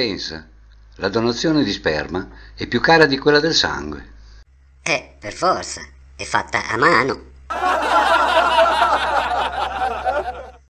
Pensa, la donazione di sperma è più cara di quella del sangue. Eh, per forza, è fatta a mano.